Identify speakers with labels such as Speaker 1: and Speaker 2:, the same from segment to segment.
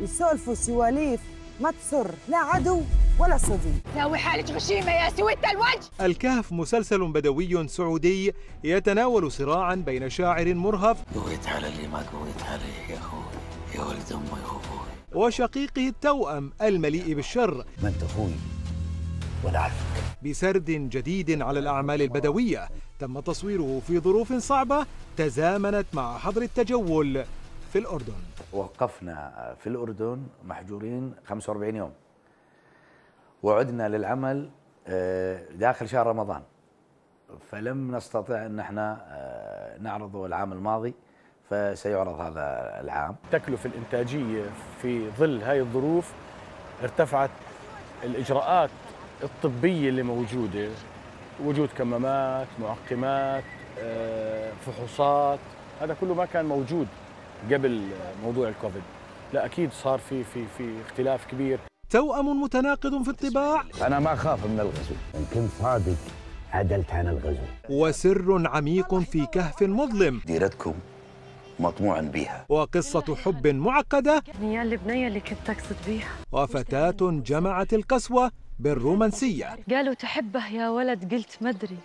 Speaker 1: يسولفوا سواليف ما تسر لا عدو ولا صديق ناوي حالك غشيمة يا سويت الوجه الكهف مسلسل بدوي سعودي يتناول صراعا بين شاعر مرهف قويت على اللي ما قويت عليه يا أخوي يا ولد أمي وأبوي وشقيقه التوأم المليء بالشر ما أنت أخوي ولا أعرفك بسرد جديد على الأعمال البدوية تم تصويره في ظروف صعبة تزامنت مع حظر التجول في الأردن وقفنا في الأردن محجورين 45 يوم وعدنا للعمل آه، داخل شهر رمضان فلم نستطع أن احنا آه، نعرضه العام الماضي فسيعرض هذا العام التكلفة الإنتاجية في ظل هاي الظروف ارتفعت الإجراءات الطبية اللي موجودة وجود كمامات معقمات آه، فحوصات هذا كله ما كان موجود قبل موضوع الكوفيد لا اكيد صار في في في اختلاف كبير توأم متناقض في الطباع انا ما اخاف من الغزو ان كنت صادق عدلت عن الغزو وسر عميق في كهف مظلم ديرتكم مطموعا بها وقصة حب معقدة يا البنية اللي كنت تقصد بيها وفتاة جمعت القسوة بالرومانسية قالوا تحبه يا ولد قلت مدري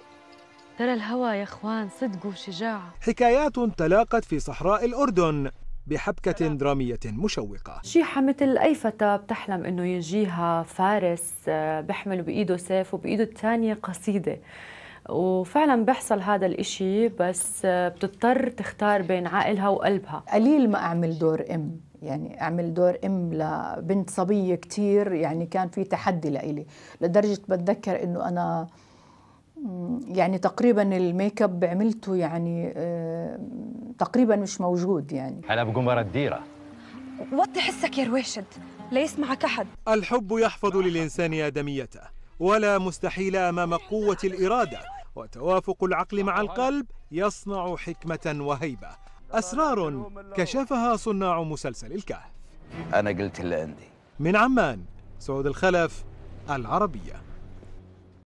Speaker 1: ترى الهوى يا اخوان صدق وشجاعة حكايات تلاقت في صحراء الأردن بحبكة درامية مشوقة شيحة مثل أي فتاة بتحلم أنه يجيها فارس آه، بحمل بإيده سيف وبإيده الثانية قصيدة وفعلا بيحصل هذا الإشي بس آه، بتضطر تختار بين عقلها وقلبها قليل ما أعمل دور أم يعني أعمل دور أم لبنت صبية كتير يعني كان في تحدي لإلي لدرجة بتذكر أنه أنا يعني تقريبا الميك اب عملته يعني آه، تقريبا مش موجود يعني هلا بقمر الديرة وطي حسك يا رويشد لا يسمعك أحد الحب يحفظ للإنسان آدميته ولا مستحيل أمام قوة الإرادة وتوافق العقل مع القلب يصنع حكمة وهيبة أسرار كشفها صناع مسلسل الكهف أنا قلت اللي عندي من عمان سعود الخلف العربيه